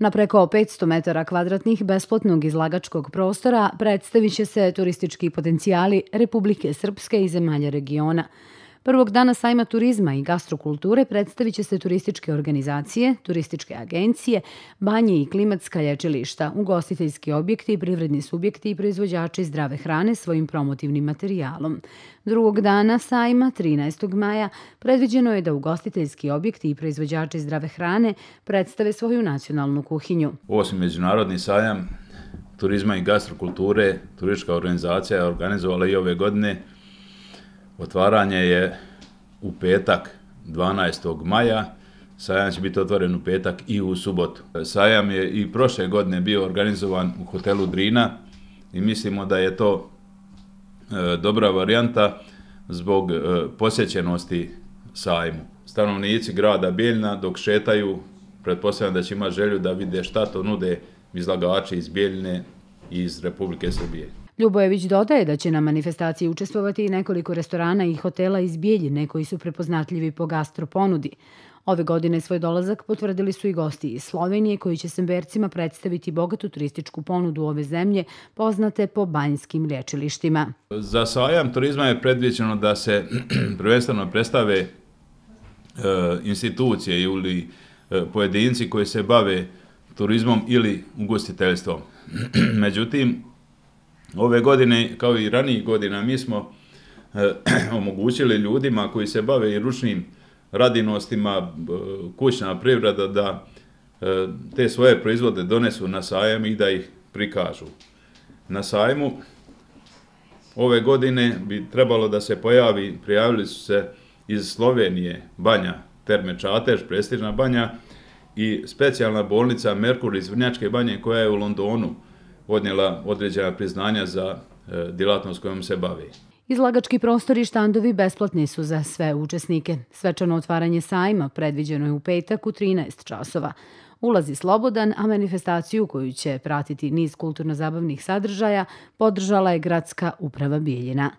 Na preko 500 metara kvadratnih besplatnog izlagačkog prostora predstavit će se turistički potencijali Republike Srpske i zemalja regiona. Prvog dana sajma turizma i gastrokulture predstavit će se turističke organizacije, turističke agencije, banje i klimatska lječilišta, ugostiteljski objekti, privredni subjekti i proizvođači zdrave hrane svojim promotivnim materijalom. Drugog dana sajma, 13. maja, predviđeno je da ugostiteljski objekti i proizvođači zdrave hrane predstave svoju nacionalnu kuhinju. Osim međunarodni sajam turizma i gastrokulture, turistička organizacija je organizovala i ove godine, Otvaranje je u petak 12. maja, sajam će biti otvoren u petak i u subotu. Sajam je i prošle godine bio organizovan u hotelu Drina i mislimo da je to e, dobra varijanta zbog e, posjećenosti sajmu. Stanovnici grada Bijeljna dok šetaju, pretpostavljam da će imati želju da vide šta to nude izlagači iz Bijeljne i iz Republike Srbije. Ljubojević dodaje da će na manifestaciji učestvovati i nekoliko restorana i hotela iz Bijeljine koji su prepoznatljivi po gastro ponudi. Ove godine svoj dolazak potvrdili su i gosti iz Slovenije koji će sembercima predstaviti bogatu turističku ponudu ove zemlje poznate po banjskim lječilištima. Za sajam turizma je predviđeno da se prvenstveno predstave e, institucije ili e, pojedinci koji se bave turizmom ili ugostiteljstvom. Međutim, Ove godine, kao i ranijih godina, mi smo eh, omogućili ljudima koji se bave i ručnim radinostima eh, kućna privrada da eh, te svoje proizvode donesu na sajam i da ih prikažu. Na sajmu ove godine bi trebalo da se pojavi, prijavili su se iz Slovenije banja Terme Čatež, prestižna banja i specijalna bolnica Merkur iz Vrnjačke banje koja je u Londonu odnijela određena priznanja za e, djelatnost kojom se bavi. Izlagački prostor i štandovi besplatni su za sve učesnike. Svečano otvaranje sajma predviđeno je u petak u 13 časova. Ulaz je slobodan, a manifestaciju koju će pratiti niz kulturno-zabavnih sadržaja podržala je gradska uprava Bijeljina.